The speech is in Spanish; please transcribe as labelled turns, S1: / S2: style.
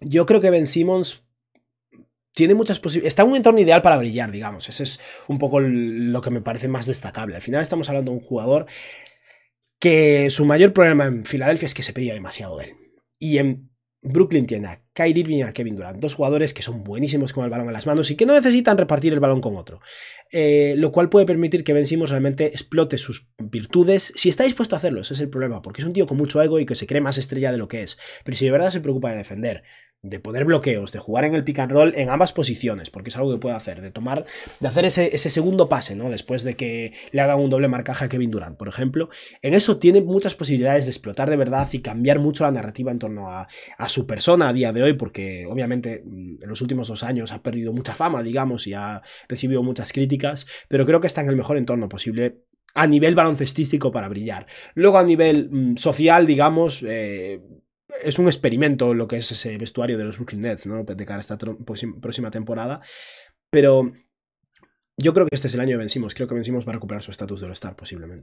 S1: yo creo que Ben Simmons tiene muchas posibilidades. Está en un entorno ideal para brillar, digamos. Ese es un poco lo que me parece más destacable. Al final estamos hablando de un jugador que su mayor problema en Filadelfia es que se pedía demasiado de él. Y en Brooklyn tiene Kyrie Irving y a Kevin Durant. Dos jugadores que son buenísimos con el balón en las manos y que no necesitan repartir el balón con otro. Eh, lo cual puede permitir que Ben realmente explote sus virtudes si está dispuesto a hacerlo. Ese es el problema, porque es un tío con mucho ego y que se cree más estrella de lo que es. Pero si de verdad se preocupa de defender, de poder bloqueos, de jugar en el pick and roll en ambas posiciones, porque es algo que puede hacer, de tomar, de hacer ese, segundo pase, ¿no? Después de que le hagan un doble marcaje a Kevin Durant, por ejemplo. En eso tiene muchas posibilidades de explotar de verdad y cambiar mucho la narrativa en torno a, su persona a día de hoy, porque obviamente mm, en los últimos dos años ha perdido mucha fama, digamos, y ha recibido muchas críticas, pero creo que está en el mejor entorno posible a nivel baloncestístico para brillar. Luego a nivel mm, social, digamos, eh, es un experimento lo que es ese vestuario de los Brooklyn Nets, ¿no? De cara a esta pues, próxima temporada. Pero yo creo que este es el año de Vencimos. Creo que vencimos va a recuperar su estatus de los star posiblemente.